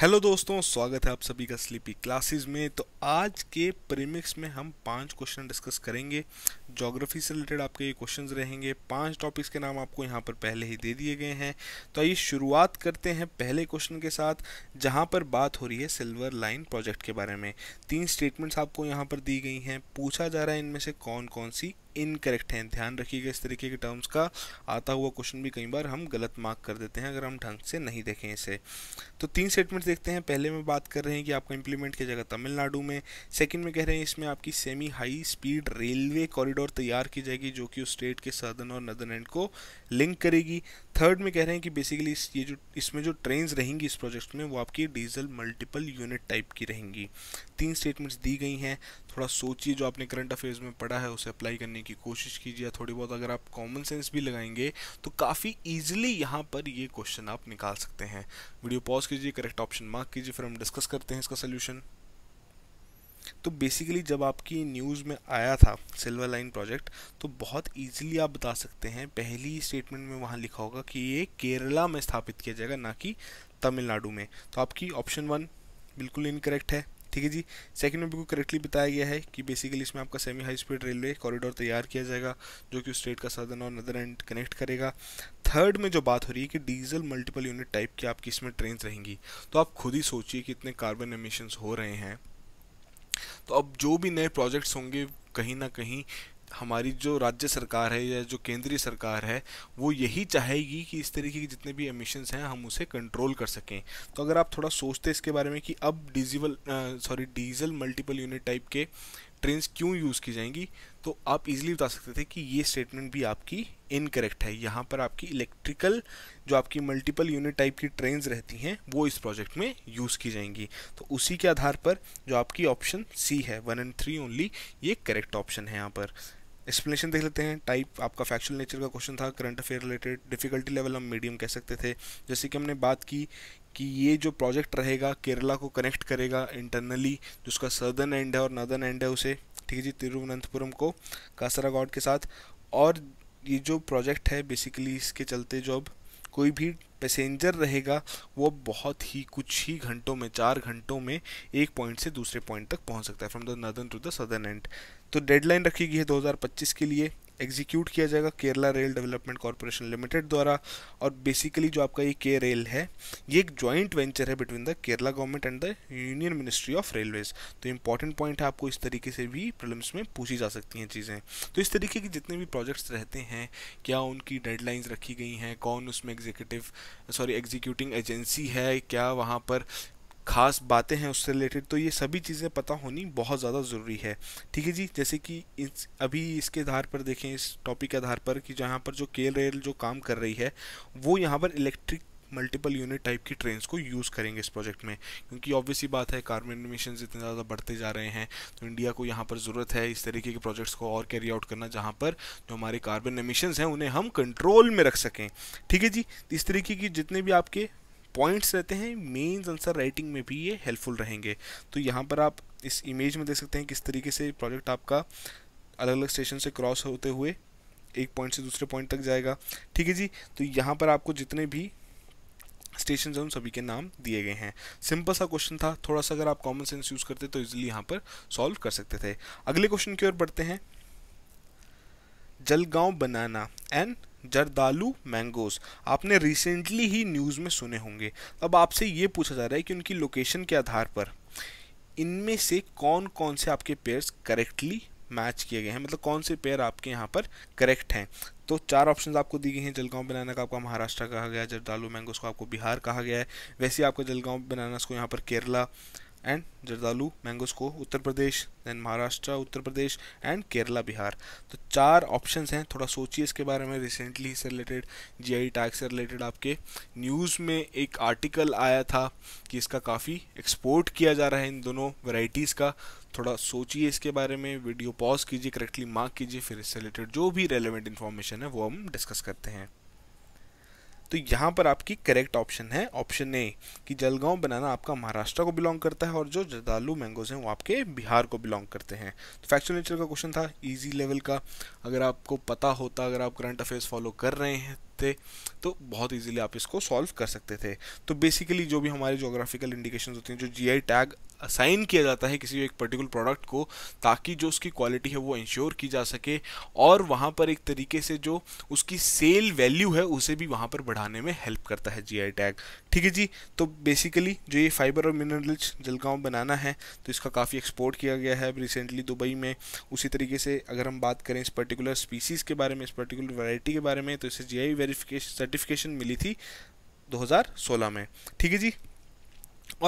hello दोस्तों स्वागत है आप सभी का स्लीपी क्लासेस में तो आज के प्रीमिक्स में हम पांच क्वेश्चन डिस्कस करेंगे जोग्राफी से रिलेटेड आपके ये क्वेश्चन रहेंगे पांच टॉपिक्स के नाम आपको यहाँ पर पहले ही दे दिए गए हैं तो आइए शुरुआत करते हैं पहले क्वेश्चन के साथ जहाँ पर बात हो रही है सिल्वर लाइन प्रोजेक्ट के बारे में तीन स्टेटमेंट्स आपको यहाँ पर दी गई हैं पूछा जा रहा है इनमें से कौन कौन सी इनकरेक्ट हैं ध्यान रखिएगा इस तरीके के टर्म्स का आता हुआ क्वेश्चन भी कई बार हम गलत मार्क कर देते हैं अगर हम ढंग से नहीं देखें इसे तो तीन स्टेटमेंट देखते हैं पहले में बात कर रहे हैं कि आपका इंप्लीमेंट किया जाएगा तमिलनाडु में सेकंड में कह रहे हैं इसमें आपकी semi high speed railway corridor तैयार की जाएगी जो कि उस स्टेट के सदर्न और नदर एंड को लिंक करेगी थर्ड में कह रहे हैं कि बेसिकली इस ये जो इसमें जो ट्रेन रहेंगी इस प्रोजेक्ट में वो आपकी डीजल मल्टीपल यूनिट टाइप की रहेंगी तीन स्टेटमेंट्स दी गई हैं थोड़ा सोचिए जो आपने करंट अफेयर्स में पढ़ा है उसे अप्लाई करने की कोशिश कीजिए थोड़ी बहुत अगर आप कॉमन सेंस भी लगाएंगे तो काफ़ी ईजिली यहाँ पर ये क्वेश्चन आप निकाल सकते हैं वीडियो पॉज कीजिए करेक्ट ऑप्शन मार्क कीजिए फिर हम डिस्कस करते हैं इसका सोल्यूशन तो बेसिकली जब आपकी न्यूज़ में आया था सिल्वर लाइन प्रोजेक्ट तो बहुत ईजिली आप बता सकते हैं पहली स्टेटमेंट में वहाँ लिखा होगा कि ये केरला में स्थापित किया जाएगा ना कि तमिलनाडु में तो आपकी ऑप्शन वन बिल्कुल इनकरेक्ट है ठीक है जी सेकंड में बिल्कुल करेक्टली बताया गया है कि बेसिकली इसमें आपका semi high speed railway corridor तैयार किया जाएगा जो कि स्टेट का सदर्न और नदर एंड कनेक्ट करेगा थर्ड में जो बात हो रही है कि डीजल मल्टीपल यूनिट टाइप की आपकी इसमें ट्रेन रहेंगी तो आप खुद ही सोचिए कि इतने कार्बन एमिशंस हो रहे हैं तो अब जो भी नए प्रोजेक्ट्स होंगे कहीं ना कहीं हमारी जो राज्य सरकार है या जो केंद्रीय सरकार है वो यही चाहेगी कि इस तरीके के जितने भी एमिशंस हैं हम उसे कंट्रोल कर सकें तो अगर आप थोड़ा सोचते इसके बारे में कि अब diesel sorry diesel multiple unit type के ट्रेन क्यों यूज़ की जाएंगी तो आप इजीली बता सकते थे कि ये स्टेटमेंट भी आपकी इनकरेक्ट है यहाँ पर आपकी इलेक्ट्रिकल जो आपकी मल्टीपल यूनिट टाइप की ट्रेन्स रहती हैं वो इस प्रोजेक्ट में यूज़ की जाएंगी तो उसी के आधार पर जो आपकी ऑप्शन सी है वन एंड थ्री ओनली ये करेक्ट ऑप्शन है यहाँ पर एक्सप्लेनेशन देख लेते हैं टाइप आपका फैक्चुअल नेचर का क्वेश्चन था current affair related difficulty level हम मीडियम कह सकते थे जैसे कि हमने बात की कि ये जो प्रोजेक्ट रहेगा केरला को कनेक्ट करेगा इंटरनली जो उसका सदर्न एंड है और नदर्न एंड है उसे ठीक है जी तिरुवनंतपुरम को कासरागौड के साथ और ये जो प्रोजेक्ट है बेसिकली इसके चलते जो अब कोई भी पैसेंजर रहेगा वो बहुत ही कुछ ही घंटों में चार घंटों में एक पॉइंट से दूसरे पॉइंट तक पहुंच सकता है from the northern to the southern end तो डेडलाइन रखी गई है 2025 के लिए एग्जीक्यूट किया जाएगा Kerala rail development corporation limited द्वारा और बेसिकली जो आपका ये के रेल है ये एक जॉइंट वेंचर है between the Kerala government and the union ministry of railways तो इंपॉर्टेंट पॉइंट है आपको इस तरीके से भी प्रॉब्लम्स में पूछी जा सकती हैं चीज़ें तो इस तरीके के जितने भी प्रोजेक्ट्स रहते हैं क्या उनकी डेडलाइंस रखी गई हैं कौन उसमें एग्जीक्यूटिव सॉरी एग्जीक्यूटिंग एजेंसी है क्या वहाँ पर खास बातें हैं उससे रिलेटेड तो ये सभी चीज़ें पता होनी बहुत ज़्यादा ज़रूरी है ठीक है जी जैसे कि इस अभी इसके आधार पर देखें इस टॉपिक के आधार पर कि जहाँ पर जो केल रेल जो काम कर रही है वो यहाँ पर इलेक्ट्रिक मल्टीपल यूनिट टाइप की ट्रेन्स को यूज़ करेंगे इस प्रोजेक्ट में क्योंकि ऑब्वियसली बात है कार्बन इमिशन इतने ज़्यादा बढ़ते जा रहे हैं तो इंडिया को यहाँ पर ज़रूरत है इस तरीके के प्रोजेक्ट्स को और कैरी आउट करना जहाँ पर जो हमारे कार्बन इमिशंस हैं उन्हें हम कंट्रोल में रख सकें ठीक है जी इस तरीके की जितने भी आपके पॉइंट्स रहते हैं मेन्स आंसर राइटिंग में भी ये हेल्पफुल रहेंगे तो यहाँ पर आप इस इमेज में देख सकते हैं किस तरीके से प्रोजेक्ट आपका अलग अलग स्टेशन से क्रॉस होते हुए एक पॉइंट से दूसरे पॉइंट तक जाएगा ठीक है जी तो यहाँ पर आपको जितने भी स्टेशन हैं उन सभी के नाम दिए गए हैं सिंपल सा क्वेश्चन था थोड़ा सा अगर आप कॉमन सेंस यूज़ करते तो इजीली यहाँ पर सॉल्व कर सकते थे अगले क्वेश्चन की ओर बढ़ते हैं Jalgaon banana and Jardalu mangoes आपने रिसेंटली ही न्यूज़ में सुने होंगे अब आपसे ये पूछा जा रहा है कि उनकी लोकेशन के आधार पर इनमें से कौन कौन से आपके पेयर्स करेक्टली मैच किए गए हैं मतलब कौन से पेयर आपके यहाँ पर करेक्ट हैं तो चार ऑप्शंस आपको दी गई हैं जलगांव बनाना का आपका महाराष्ट्र कहा गया जरदालू मैंगोस को आपको बिहार कहा गया है वैसे आपका जलगांव बनाना को यहाँ पर केरला एंड जर्दालू मैंगोज को उत्तर प्रदेश दैन महाराष्ट्र उत्तर प्रदेश एंड केरला बिहार तो चार ऑप्शंस हैं थोड़ा सोचिए इसके बारे में रिसेंटली से रिलेटेड जी आई टैग से रिलेटेड आपके न्यूज़ में एक आर्टिकल आया था कि इसका काफ़ी एक्सपोर्ट किया जा रहा है इन दोनों वेराइटीज़ का थोड़ा सोचिए इसके बारे में वीडियो पॉज कीजिए करेक्टली मार्क कीजिए फिर इससे रिलेटेड जो भी रेलिवेंट इन्फॉर्मेशन है वो हम डिस्कस करते हैं तो यहाँ पर आपकी करेक्ट ऑप्शन है ऑप्शन ए कि जलगांव बनाना आपका महाराष्ट्र को बिलोंग करता है और जो जर्दालू मैंगोज हैं वो आपके बिहार को बिलोंग करते हैं तो फैक्चुअल नेचर का क्वेश्चन था ईजी लेवल का अगर आपको पता होता अगर आप करंट अफेयर्स फॉलो कर रहे हैं थे तो बहुत इजीली आप इसको सॉल्व कर सकते थे तो बेसिकली जो भी हमारे जोग्राफिकल इंडिकेशन होती हैं जो जी टैग असाइन किया जाता है किसी एक पर्टिकुलर प्रोडक्ट को ताकि जो उसकी क्वालिटी है वो इंश्योर की जा सके और वहाँ पर एक तरीके से जो उसकी सेल वैल्यू है उसे भी वहाँ पर बढ़ाने में हेल्प करता है जी टैग ठीक है जी तो बेसिकली जो ये फाइबर और मिनरल्स जलगांव बनाना है तो इसका काफ़ी एक्सपोर्ट किया गया है रिसेंटली दुबई में उसी तरीके से अगर हम बात करें इस पर्टिकुलर स्पीसीज़ के बारे में इस पर्टिकुलर वैरायटी के बारे में तो इसे जी आई सर्टिफिकेशन मिली थी 2016 में ठीक है जी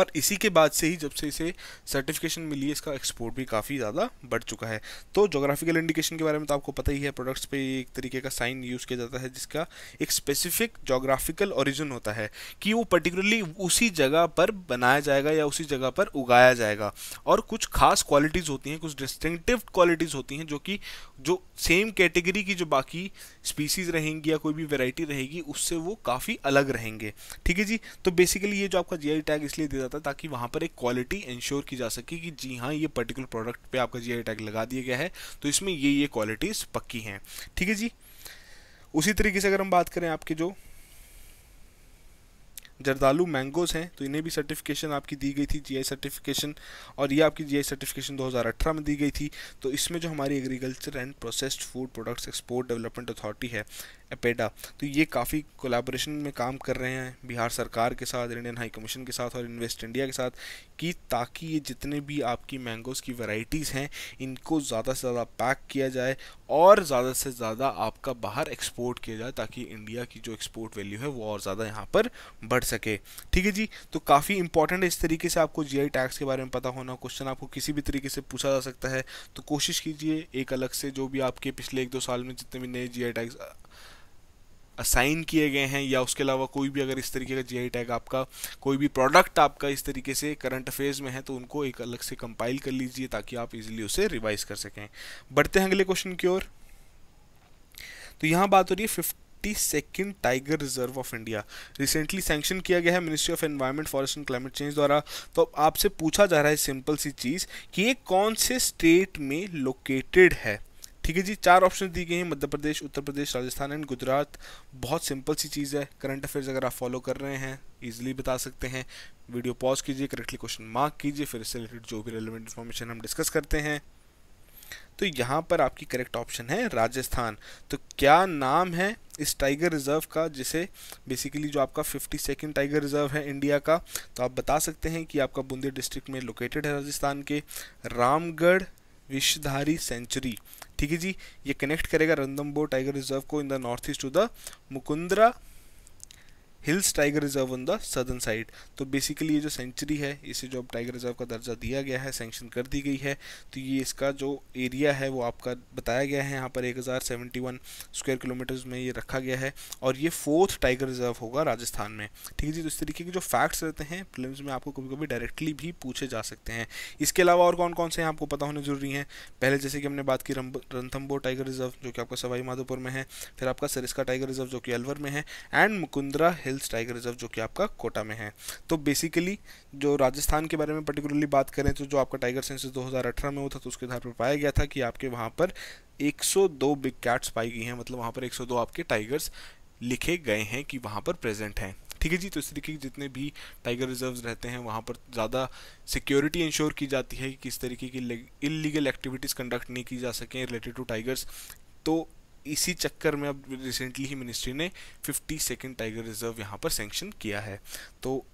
और इसी के बाद से ही जब से इसे सर्टिफिकेशन मिली है इसका एक्सपोर्ट भी काफ़ी ज़्यादा बढ़ चुका है तो जोग्राफिकल इंडिकेशन के बारे में तो आपको पता ही है प्रोडक्ट्स पे एक तरीके का साइन यूज़ किया जाता है जिसका एक स्पेसिफिक जोग्राफिकल ओरिजिन होता है कि वो पर्टिकुलरली उसी जगह पर बनाया जाएगा या उसी जगह पर उगाया जाएगा और कुछ खास क्वालिटीज़ होती हैं कुछ डिस्टिंगटिव क्वालिटीज़ होती हैं जो कि जो सेम कैटेगरी की जो बाकी स्पीसीज़ रहेंगी या कोई भी वेराइटी रहेगी उससे वो काफ़ी अलग रहेंगे ठीक है जी तो बेसिकली ये जो आपका जी टैग इसलिए जाता है ताकि वहाँ पर एक क्वालिटी इंश्योर की जा सके कि जी हाँ ये पर्टिकुलर प्रोडक्ट पे आपका जी टैग लगा दिया गया है तो इसमें ये ये क्वालिटीज़ पक्की हैं ठीक है जी उसी तरीके से अगर हम बात करें आपके जो जरदालू मैंगोज़ हैं तो इन्हें भी सर्टिफिकेशन आपकी दी गई थी जीआई सर्टिफिकेशन और ये आपकी जीआई सर्टिफिकेशन 2018 में दी गई थी तो इसमें जो हमारी agriculture and processed food products export development authority है अपेडा तो ये काफ़ी कोलाबोरेशन में काम कर रहे हैं बिहार सरकार के साथ इंडियन हाई कमीशन के साथ और इन्वेस्ट इंडिया के साथ कि ताकि ये जितने भी आपकी मैंगोज़ की वैरायटीज़ हैं इनको ज़्यादा से ज़्यादा पैक किया जाए और ज़्यादा से ज़्यादा आपका बाहर एक्सपोर्ट किया जाए ताकि इंडिया की जो एक्सपोर्ट वैल्यू है वो और ज़्यादा यहाँ पर बढ़ सके ठीक है जी तो काफ़ी इंपॉर्टेंट है इस तरीके से आपको जी टैक्स के बारे में पता होना क्वेश्चन आपको किसी भी तरीके से पूछा जा सकता है तो कोशिश कीजिए एक अलग से जो भी आपके पिछले एक दो साल में जितने भी नए जी टैक्स असाइन किए गए हैं या उसके अलावा कोई भी अगर इस तरीके का जी टैग आपका कोई भी प्रोडक्ट आपका इस तरीके से करंट अफेयर्स में है तो उनको एक अलग से कंपाइल कर लीजिए ताकि आप इजीली उसे रिवाइज कर सकें बढ़ते हैं अगले क्वेश्चन की ओर तो यहाँ बात हो रही है fifty second tiger reserve of India recently sanction किया गया है ministry of environment forest and climate change द्वारा तो आपसे पूछा जा रहा है सिंपल सी चीज़ कि ये कौन से स्टेट में लोकेटेड है ठीक है जी चार ऑप्शन दी गई हैं मध्य प्रदेश उत्तर प्रदेश राजस्थान एंड गुजरात बहुत सिंपल सी चीज़ है करंट अफेयर्स अगर आप फॉलो कर रहे हैं ईजिली बता सकते हैं वीडियो पॉज कीजिए करेक्टली क्वेश्चन मार्क कीजिए फिर इससे रिलेटेड जो भी रेलिवेंट इन्फॉर्मेशन हम डिस्कस करते हैं तो यहाँ पर आपकी करेक्ट ऑप्शन है राजस्थान तो क्या नाम है इस टाइगर रिजर्व का जिसे बेसिकली जो आपका फिफ्टी सेकेंड टाइगर रिजर्व है इंडिया का तो आप बता सकते हैं कि आपका बूंदी डिस्ट्रिक्ट में लोकेटेड है राजस्थान के रामगढ़ विषधारी सेंचुरी ठीक है जी ये कनेक्ट करेगा रंदमबो टाइगर रिजर्व को in the north east to the Mukundra hills tiger reserve on the southern side तो बेसिकली ये जो सेंचुरी है इसे जो अब टाइगर रिजर्व का दर्जा दिया गया है सेंक्शन कर दी गई है तो ये इसका जो एरिया है वो आपका बताया गया है यहाँ पर एक स्क्वायर किलोमीटर्स में ये रखा गया है और ये फोर्थ टाइगर रिजर्व होगा राजस्थान में ठीक है जी तो इस तरीके के जो फैक्ट्स रहते हैं फिल्म में आपको कभी कभी डायरेक्टली भी पूछे जा सकते हैं इसके अलावा और कौन कौन से हैं आपको पता होने जरूरी हैं पहले जैसे कि हमने बात की रंथम्बो टाइगर रिजर्व जो कि आपका सवाई माधोपुर में है फिर आपका सरिस्का टाइगर रिजर्व जो कि अलवर में है and Mukundra hills tiger reserve जो कि आपका कोटा में है तो बेसिकली जो राजस्थान के बारे में पर्टिकुलरली बात करें तो जो आपका टाइगर सेंसस 2018 में हुआ था तो उसके आधार पर पाया गया था कि आपके वहाँ पर 102 बिग कैट्स पाई गई हैं मतलब वहाँ पर 102 आपके टाइगर्स लिखे गए हैं कि वहाँ पर प्रेजेंट हैं ठीक है जी तो इस तरीके के जितने भी टाइगर रिजर्व रहते हैं वहाँ पर ज़्यादा सिक्योरिटी इंश्योर की जाती है कि किस तरीके की इलीगल एक्टिविटीज़ कंडक्ट नहीं की जा सकें रिलेटेड टू टाइगर्स तो इसी चक्कर में अब रिसेंटली ही मिनिस्ट्री ने फिफ्टी सेकेंड टाइगर रिजर्व यहाँ पर सेंक्शन किया है तो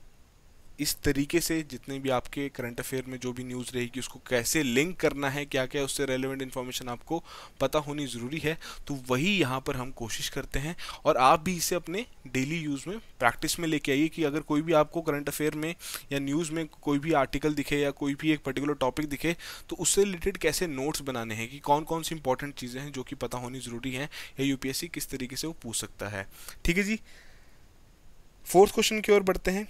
इस तरीके से जितने भी आपके करंट अफेयर में जो भी न्यूज़ रहेगी उसको कैसे लिंक करना है क्या क्या उससे रेलिवेंट इन्फॉर्मेशन आपको पता होनी ज़रूरी है तो वही यहाँ पर हम कोशिश करते हैं और आप भी इसे अपने डेली यूज़ में प्रैक्टिस में लेके आइए कि अगर कोई भी आपको करंट अफेयर में या न्यूज़ में कोई भी आर्टिकल दिखे या कोई भी एक पर्टिकुलर टॉपिक दिखे तो उससे रिलेटेड कैसे नोट्स बनाने हैं कि कौन कौन सी इंपॉर्टेंट चीज़ें हैं जो कि पता होनी ज़रूरी है या यू किस तरीके से वो पूछ सकता है ठीक है जी फोर्थ क्वेश्चन की ओर बढ़ते हैं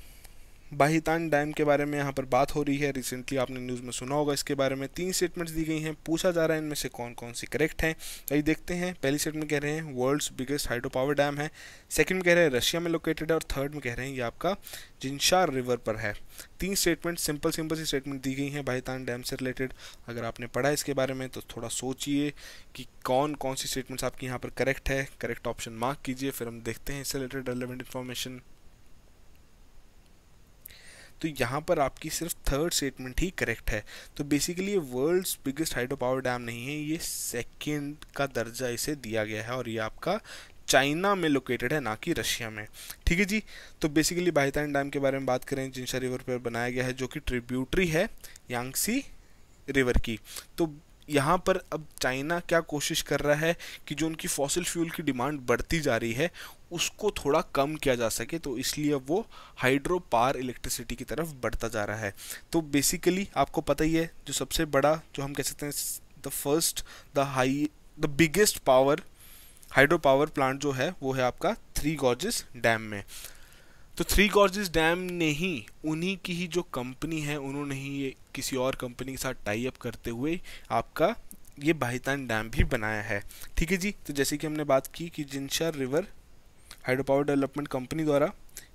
बाहितान डैम के बारे में यहाँ पर बात हो रही है रिसेंटली आपने न्यूज़ में सुना होगा इसके बारे में तीन स्टेटमेंट्स दी गई हैं पूछा जा रहा है इनमें से कौन कौन सी करेक्ट हैं तो यही देखते हैं पहली स्टेटमेंट कह रहे हैं world's biggest hydro power dam है सेकंड कह रहे हैं रशिया में लोकेटेड है और थर्ड में कह रहे हैं ये आपका जिनशार रिवर पर है तीन स्टेटमेंट सिंपल सिंपल सी स्टेटमेंट दी गई हैं बाहितान डैम से रिलेटेड अगर आपने पढ़ा इसके बारे में तो थोड़ा सोचिए कि कौन कौन सी स्टेटमेंट्स आपकी यहाँ पर करेक्ट है करेक्ट ऑप्शन मार्क कीजिए फिर हम देखते हैं इससे रिलेटेड रेलिवेंट इन्फॉर्मेशन तो यहाँ पर आपकी सिर्फ थर्ड स्टेटमेंट ही करेक्ट है तो बेसिकली ये world's biggest hydro power dam नहीं है ये सेकेंड का दर्जा इसे दिया गया है और ये आपका चाइना में लोकेटेड है ना कि रशिया में ठीक है जी तो बेसिकली बाहितान डैम के बारे में बात करें जिनशा रिवर पर बनाया गया है जो कि ट्रिब्यूटरी है यांगसी रिवर की तो यहाँ पर अब चाइना क्या कोशिश कर रहा है कि जो उनकी फॉसिल फ्यूल की डिमांड बढ़ती जा रही है उसको थोड़ा कम किया जा सके तो इसलिए वो हाइड्रो पावर इलेक्ट्रिसिटी की तरफ बढ़ता जा रहा है तो बेसिकली आपको पता ही है जो सबसे बड़ा जो हम कह सकते हैं the first the high the biggest power hydro power plant जो है वो है आपका थ्री गॉर्जेस डैम में तो थ्री गॉर्जेस डैम ने ही उन्हीं की ही जो कंपनी है उन्होंने ही ये किसी और कंपनी के साथ टाई अप करते हुए आपका ये भाईतान डैम भी बनाया है ठीक है जी तो जैसे कि हमने बात की कि Jinsha river hydro power development company द्वारा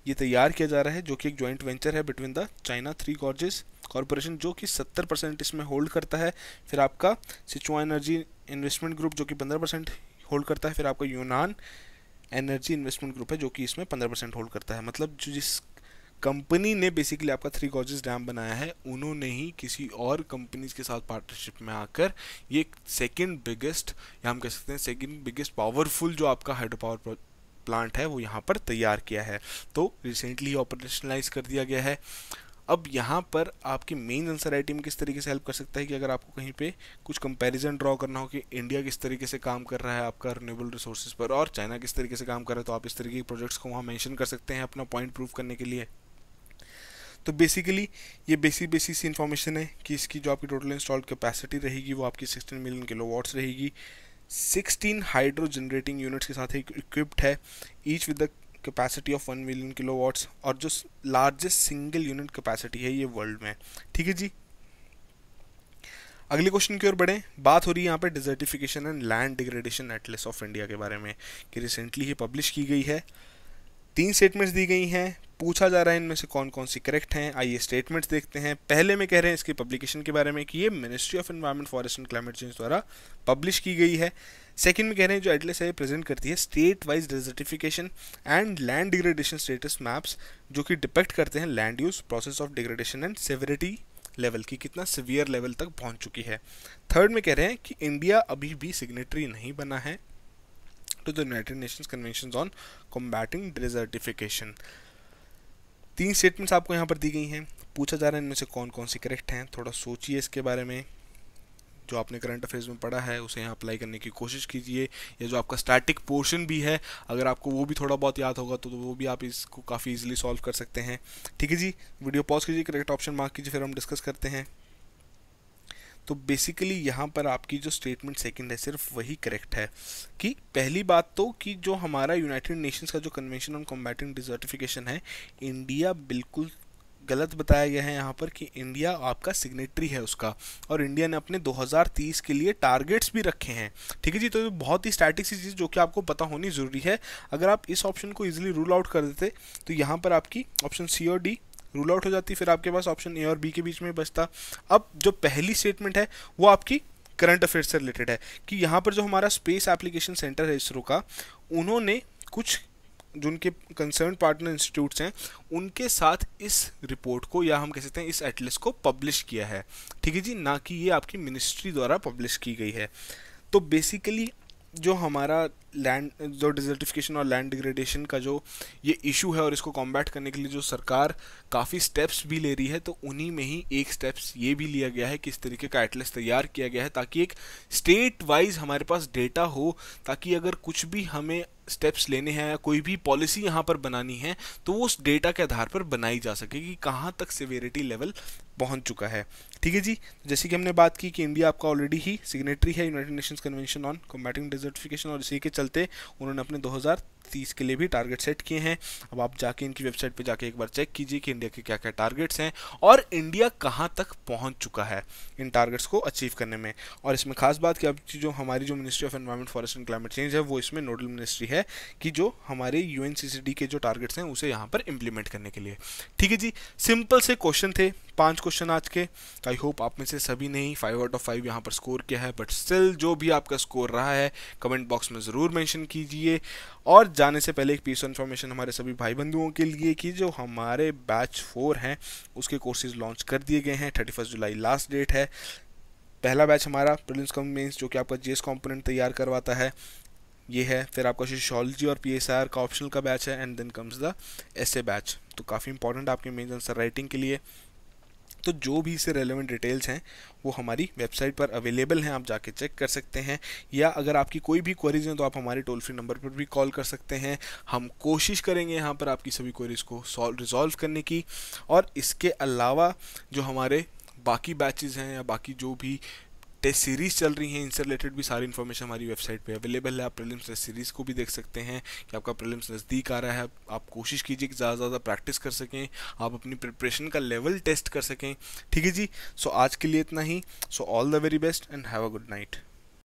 ये तैयार किया जा रहा है जो कि एक जॉइंट वेंचर है between the China three Gorges corporation जो कि सत्तर परसेंट इसमें होल्ड करता है फिर आपका सिचुआ एनर्जी इन्वेस्टमेंट ग्रुप जो कि पंद्रह परसेंट होल्ड करता है फिर आपका यूनान एनर्जी इन्वेस्टमेंट ग्रुप है जो कि इसमें पंद्रह परसेंट होल्ड करता है मतलब जो जिस कंपनी ने बेसिकली आपका थ्री गॉजेस डैम बनाया है उन्होंने ही किसी और कंपनीज के साथ पार्टनरशिप में आकर ये सेकेंड बिगेस्ट या हम कह सकते हैं सेकेंड बिगेस्ट पावरफुल जो आपका हाइड्रो पावर प्लांट है वो यहाँ पर तैयार किया है तो रिसेंटली ऑपरेशनलाइज कर दिया गया है अब यहाँ पर आपकी मेन आंसर आई किस तरीके से हेल्प कर सकता है कि अगर आपको कहीं पे कुछ कंपैरिजन ड्रॉ करना हो कि इंडिया किस तरीके से काम कर रहा है आपका रिनेबल रिसोर्सेज पर और चाइना किस तरीके से काम कर रहा है तो आप इस तरीके के प्रोजेक्ट्स को वहाँ मैंशन कर सकते हैं अपना पॉइंट प्रूव करने के लिए तो बेसिकली ये बेसिक बेसिक सी इन्फॉर्मेशन है कि इसकी जो आपकी टोटल इंस्टॉल्ड कैपेसिटी रहेगी वो आपकी सिक्सटीन मिलियन किलो रहेगी 16 हाइड्रो जनरेटिंग यूनिट्स के साथ इक्विप्ड है each with the capacity of one million kilo और जो लार्जेस्ट सिंगल यूनिट कैपेसिटी है ये वर्ल्ड में ठीक है जी अगले क्वेश्चन की ओर बढ़े बात हो रही है यहाँ पे desertification and land degradation atlas of India के बारे में कि रिसेंटली ये पब्लिश की गई है तीन स्टेटमेंट्स दी गई हैं पूछा जा रहा है इनमें से कौन कौन सी करेक्ट हैं आइए स्टेटमेंट्स देखते हैं पहले में कह रहे हैं इसके पब्लिकेशन के बारे में कि ये ministry of environment forest and climate change द्वारा पब्लिश की गई है सेकंड में कह रहे हैं जो एटलेस है प्रेजेंट करती है state wise desertification and land degradation status maps जो कि डिपेक्ट करते हैं land use process of degradation and severity level की कितना सिवियर लेवल तक पहुंच चुकी है थर्ड में कह रहे हैं कि इंडिया अभी भी सिग्नेटरी नहीं बना है to the United Nations convention on combating desertification तीन स्टेटमेंट्स आपको यहाँ पर दी गई हैं पूछा जा रहा है इनमें से कौन कौन सी करेक्ट हैं थोड़ा सोचिए इसके बारे में जो आपने करंट अफेयर्स में पढ़ा है उसे यहाँ अप्लाई करने की कोशिश कीजिए या जो आपका स्टैटिक पोर्शन भी है अगर आपको वो भी थोड़ा बहुत याद होगा तो, तो वो भी आप इसको काफ़ी इजीली सॉल्व कर सकते हैं ठीक है जी वीडियो पॉज कीजिए करेक्ट ऑप्शन मार्क कीजिए फिर हम डिस्कस करते हैं तो बेसिकली यहाँ पर आपकी जो स्टेटमेंट सेकंड है सिर्फ वही करेक्ट है कि पहली बात तो कि जो हमारा यूनाइटेड नेशंस का जो कन्वेंशन ऑन कॉम्बैटिंग डिजर्टिफिकेशन है इंडिया बिल्कुल गलत बताया गया है यहाँ पर कि इंडिया आपका सिग्नेटरी है उसका और इंडिया ने अपने 2030 के लिए टारगेट्स भी रखे हैं ठीक है जी तो बहुत ही स्टैटिक सी चीज़ जो कि आपको पता होनी ज़रूरी है अगर आप इस ऑप्शन को इजीली रूल आउट कर देते तो यहाँ पर आपकी ऑप्शन सी और डी रूल आउट हो जाती फिर आपके पास ऑप्शन ए और बी के बीच में बचता अब जो पहली स्टेटमेंट है वो आपकी करंट अफेयर से रिलेटेड है कि यहाँ पर जो हमारा स्पेस एप्लीकेशन सेंटर है इसरो का उन्होंने कुछ जो उनके कंसर्न पार्टनर इंस्टीट्यूट्स हैं उनके साथ इस रिपोर्ट को या हम कह सकते हैं इस एटलस को पब्लिश किया है ठीक है जी ना कि ये आपकी मिनिस्ट्री द्वारा पब्लिश की गई है तो बेसिकली जो हमारा लैंड जो डिजर्टिफिकेशन और लैंड डिग्रेडेशन का जो ये इशू है और इसको कॉम्बैट करने के लिए जो सरकार काफ़ी स्टेप्स भी ले रही है तो उन्हीं में ही एक स्टेप्स ये भी लिया गया है कि इस तरीके का एटलस तैयार किया गया है ताकि एक स्टेट वाइज हमारे पास डेटा हो ताकि अगर कुछ भी हमें स्टेप्स लेने हैं कोई भी पॉलिसी यहाँ पर बनानी है तो वो उस डेटा के आधार पर बनाई जा सके कि कहाँ तक सिवेरिटी लेवल पहुंच चुका है ठीक है जी जैसे कि हमने बात की कि इंडिया आपका ऑलरेडी ही सिग्नेटरी है United Nations convention on combating desertification और इसी के चलते उन्होंने अपने 2030 के लिए भी टारगेट सेट किए हैं अब आप जाके इनकी वेबसाइट पे जाके एक बार चेक कीजिए कि इंडिया के क्या क्या टारगेट्स हैं और इंडिया कहाँ तक पहुँच चुका है इन टारगेट्स को अचीव करने में और इसमें खास बात कि अब जो हमारी जो ministry of environment forest and climate change है वो इसमें नोडल मिनिस्ट्री है कि जो हमारे यू के जो टारगेट्स हैं उसे यहाँ पर इम्प्लीमेंट करने के लिए ठीक है जी सिंपल से क्वेश्चन थे पाँच क्वेश्चन आज के तो आई होप आप में से सभी ने ही फाइव आउट ऑफ फाइव यहाँ पर स्कोर किया है बट स्टिल जो भी आपका स्कोर रहा है कमेंट बॉक्स में ज़रूर मैंशन कीजिए और जाने से पहले एक पीस ऑफ इन्फॉर्मेशन हमारे सभी भाई बंधुओं के लिए कि जो हमारे बैच फोर हैं उसके कोर्सेज लॉन्च कर दिए गए हैं थर्टी जुलाई लास्ट डेट है पहला बैच हमारा प्रिलिम्स कम मेन्स जो कि आपका जीएस कंपोनेंट तैयार करवाता है ये है फिर आपका सोशोलॉजी और पीएसआर का ऑप्शनल का बैच है and then comes the SA batch तो काफ़ी इंपॉर्टेंट आपके मेन्स आंसर राइटिंग के लिए तो जो भी इससे रेलिवेंट डिटेल्स हैं वो हमारी वेबसाइट पर अवेलेबल हैं आप जाके चेक कर सकते हैं या अगर आपकी कोई भी क्वेरीज हैं तो आप हमारे टोल फ्री नंबर पर भी कॉल कर सकते हैं हम कोशिश करेंगे यहाँ पर आपकी सभी क्वेरीज़ को सॉल्व रिजॉल्व करने की और इसके अलावा जो हमारे बाकी बैचेज़ हैं या बाकी जो भी टेस्ट सीरीज़ चल रही हैं इनसे रिलेटेड भी सारी इन्फॉर्मेशन हमारी वेबसाइट पे अवेलेबल है आप प्रीलिम्स टेस्ट सीरीज़ को भी देख सकते हैं कि आपका प्रीलिम्स नज़दीक आ रहा है आप कोशिश कीजिए कि ज़्यादा से ज़्यादा प्रैक्टिस कर सकें आप अपनी प्रिपरेशन का लेवल टेस्ट कर सकें ठीक है जी सो आज के लिए इतना ही so all the very best and have a good night